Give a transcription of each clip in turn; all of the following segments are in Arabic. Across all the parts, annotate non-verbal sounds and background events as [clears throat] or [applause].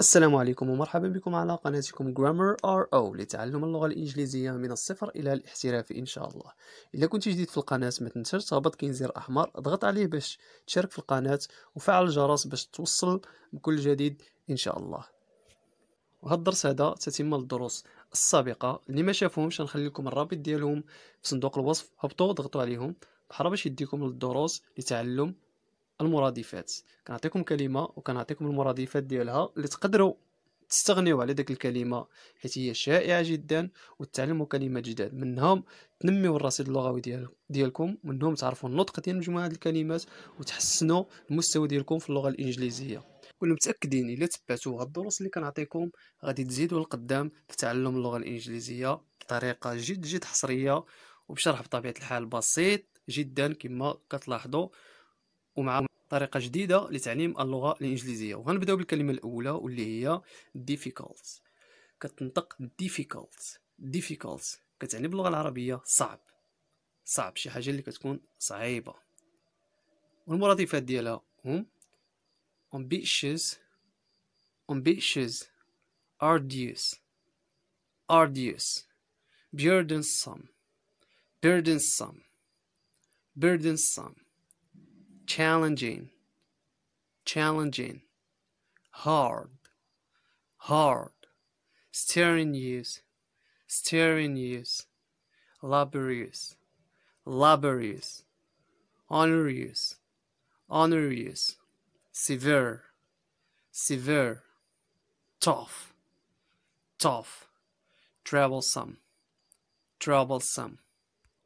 السلام عليكم ومرحبا بكم على قناتكم Grammar RO لتعلم اللغة الإنجليزية من الصفر إلى الاحتراف إن شاء الله إذا كنت جديد في القناة ما تنساش تهبط كاين زر أحمر اضغط عليه باش تشارك في القناة وفعل الجرس باش توصل بكل جديد إن شاء الله وهذا الدرس هذا تتم الدروس السابقة اللي ما شافوهمش نخلي لكم الرابط ديالهم في صندوق الوصف هبطوا وضغطوا عليهم بحال باش يديكم للدروس لتعلم المرادفات كنعطيكم كلمه وكنعطيكم المرادفات ديالها اللي تقدروا تستغنيو على ديك الكلمه حيت هي شائعه جدا وتعلموا كلمات جداد منهم تنميو الرصيد اللغوي ديال ديالكم منهم تعرفوا النطق ديال مجموعه الكلمات وتحسنوا المستوى ديالكم في اللغه الانجليزيه كونوا متاكدين الا تبعتوا الدروس اللي كنعطيكم غادي تزيدوا القدام في تعلم اللغه الانجليزيه بطريقه جد جد حصريه وبشرح بطبيعه الحال بسيط جدا كما كتلاحظوا ومع طريقه جديده لتعليم اللغه الانجليزيه وغنبداو بالكلمه الاولى واللي هي difficult كتنطق difficult difficult كتعني باللغه العربيه صعب صعب شي حاجه اللي كتكون صعيبه والمرادفات ديالها هم ambitious ambitious arduous arduous burdensome burdensome burdensome challenging, challenging, hard, hard, stirring use, stirring use, laborious, laborious, honorious, honorious, severe, severe, tough, tough, troublesome, troublesome.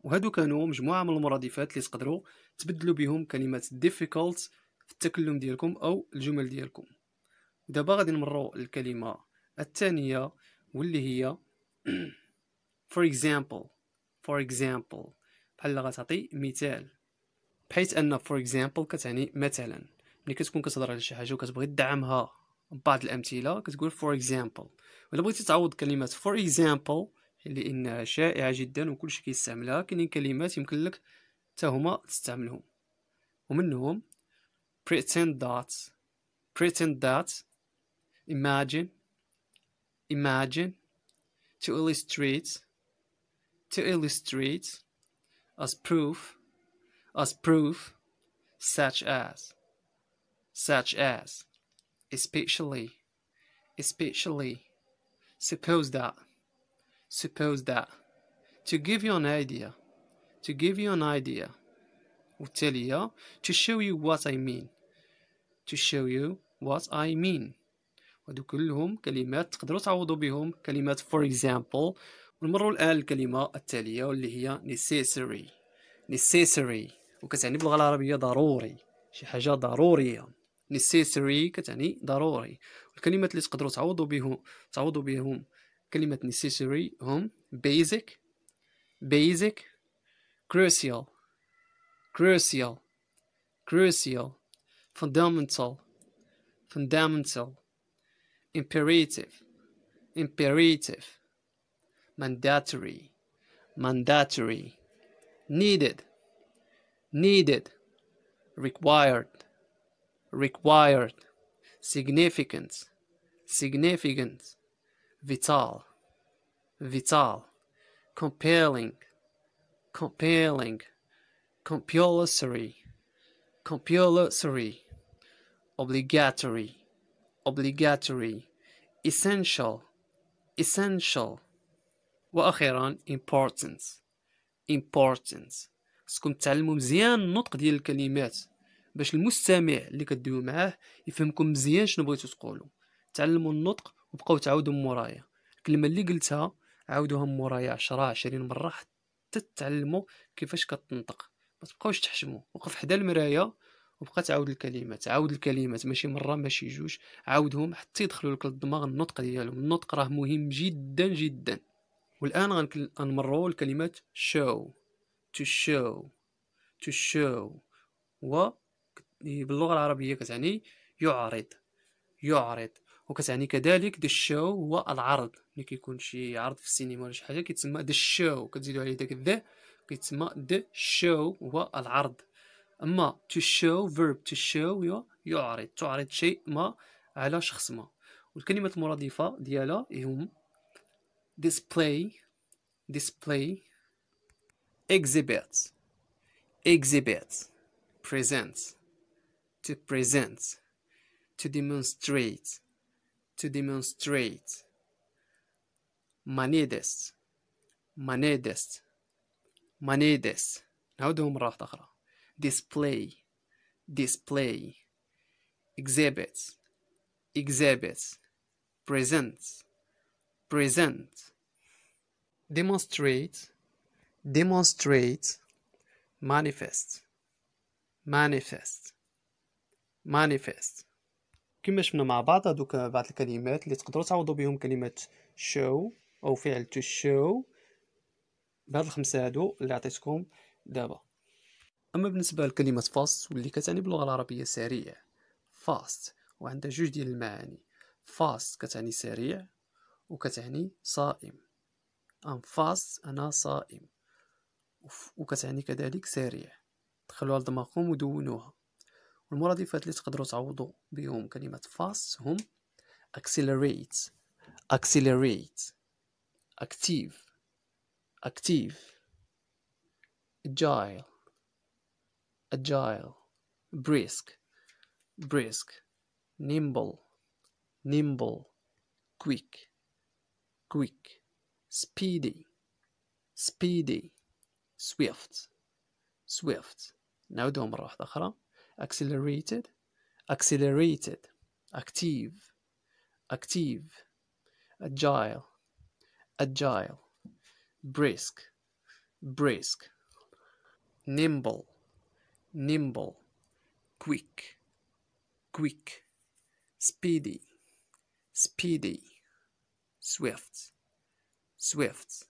وهادو كانوا مجموعه من المرادفات اللي تقدروا تبدلوا بهم كلمه difficult في التكلم ديالكم او الجمل ديالكم دابا غادي نمروا للكلمه الثانيه واللي هي [clears throat] for example for example بحال غتعطي مثال بحيث ان for example كتعني مثلا ملي كتكون كتهضر على شي حاجه وكتبغي تدعمها ببعض الامثله كتقول for example ولا بغيتي تعوض كلمه for example لانها شائعه جدا وكل شيء كيستعملها كاينين كلمات يمكن لك حتى هما تستعملهم ومنهم pretend that pretend that imagine imagine to illustrate to illustrate as proof as proof such as such as especially especially suppose that suppose that to give you an idea to give you an idea والتالية to show you what I mean to show you what I mean هادو كلهم كلمات تقدروا تعوضوا بهم كلمات for example ونمروا الآن الكلمة التالية واللي هي necessary necessary وكتعني باللغة العربية ضروري شي حاجة ضرورية necessary كتعني ضروري الكلمات اللي تقدروا تعوضوا بهم تعوضوا بهم كلمة necessary هم basic basic crucial crucial crucial fundamental fundamental imperative imperative mandatory mandatory needed needed required required significance significance vital, vital, compelling, compelling, compulsory, compulsory, obligatory, obligatory, essential, essential, واخيرا importance, importance. خصكم تعلموا مزيان النطق ديال الكلمات باش المستمع اللي كدويو معاه يفهمكم مزيان شنو بغيتو تقولوا تعلموا النطق وبقاو تعاودوا مورايا الكلمه اللي قلتها عاودوها مورايا 10 20 مره حتى تتعلموا كيفاش كتنطق ما تبقاوش تحشموا وقف حدا المرايه وبقى تعاود الكلمات عاود الكلمات ماشي مره ماشي جوج عاودهم حتى يدخلوا لك الدماغ النطق ديالهم النطق راه مهم جدا جدا والان غنمروا الكلمات شو تو شو تو شو و باللغه العربيه كتعني يعرض يعرض وكتعني كذلك ذا شو هو العرض ملي كيكون شي عرض في السينما ولا شي حاجه كيتسمى ذا شو كتزيدوا عليه داك ذا كيتسمى ذا شو هو العرض اما تو شو فيرب تو شو يعرض تعرض شيء ما على شخص ما والكلمة المرادفه ديالها هم display display exhibit exhibit present to present to demonstrate to demonstrate. Manides. Manides. Manides. Now do Display. Display. Exhibits. Exhibits. Presents. Present. Demonstrate. Demonstrate. Manifest. Manifest. Manifest. كما شفنا مع بعض هذوك بعض الكلمات اللي تقدروا تعوضوا بهم كلمه شو او فعل تو شو بهاد الخمسه هادو اللي عطيتكم دابا اما بالنسبه لكلمه فاست واللي كتعني باللغه العربيه سريع فاست وعندها جوج ديال المعاني فاست كتعني سريع وكتعني صائم ام فاست انا صائم وكتعني كذلك سريع دخلوها لدماغكم ودونوها والمرادفات اللي تقدروا تعوضوا بهم كلمة fast هم accelerate accelerate active active agile agile brisk brisk nimble nimble quick quick speedy speedy swift swift نعودهم مرة واحدة أخرى accelerated accelerated active active agile agile brisk brisk nimble nimble quick quick speedy speedy swift swift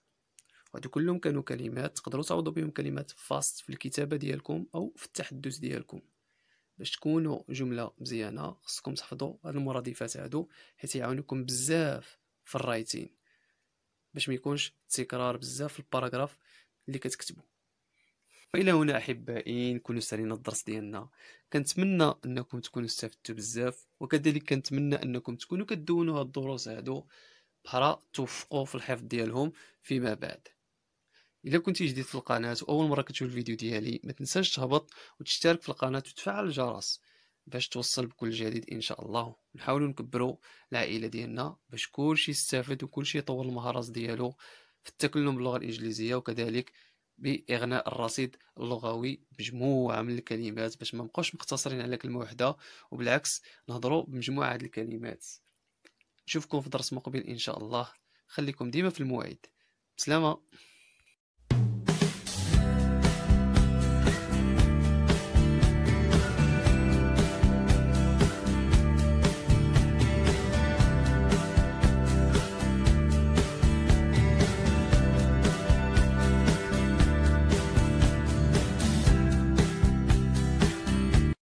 هادو كلهم كانوا كلمات تقدروا تعوضوا بهم كلمات فاست في الكتابه ديالكم او في التحدث ديالكم باش تكونوا جمله مزيانه خصكم تحفظوا هاد المرادفات هادو حيت يعاونوكم بزاف في الرايتين باش ما يكونش تكرار بزاف في الباراغراف اللي كتكتبوا والى هنا احبائي نكونوا سالينا الدرس ديالنا كنتمنى انكم تكونوا استفدتوا بزاف وكذلك كنتمنى انكم تكونوا كدونوا هاد الدروس هادو بحال توفقوا في الحفظ ديالهم فيما بعد الا كنتي جديد في القناه واول مره كتشوف الفيديو ديالي ما تنساش تهبط وتشترك في القناه وتفعل الجرس باش توصل بكل جديد ان شاء الله نحاول نكبروا العائله ديالنا باش كلشي يستافد وكلشي يطور المهارات ديالو في التكلم باللغه الانجليزيه وكذلك باغناء الرصيد اللغوي بمجموعه من الكلمات باش ما نبقاوش مقتصرين على كلمه واحده وبالعكس نهضروا بمجموعه الكلمات نشوفكم في درس مقبل ان شاء الله خليكم ديما في الموعد بسلامه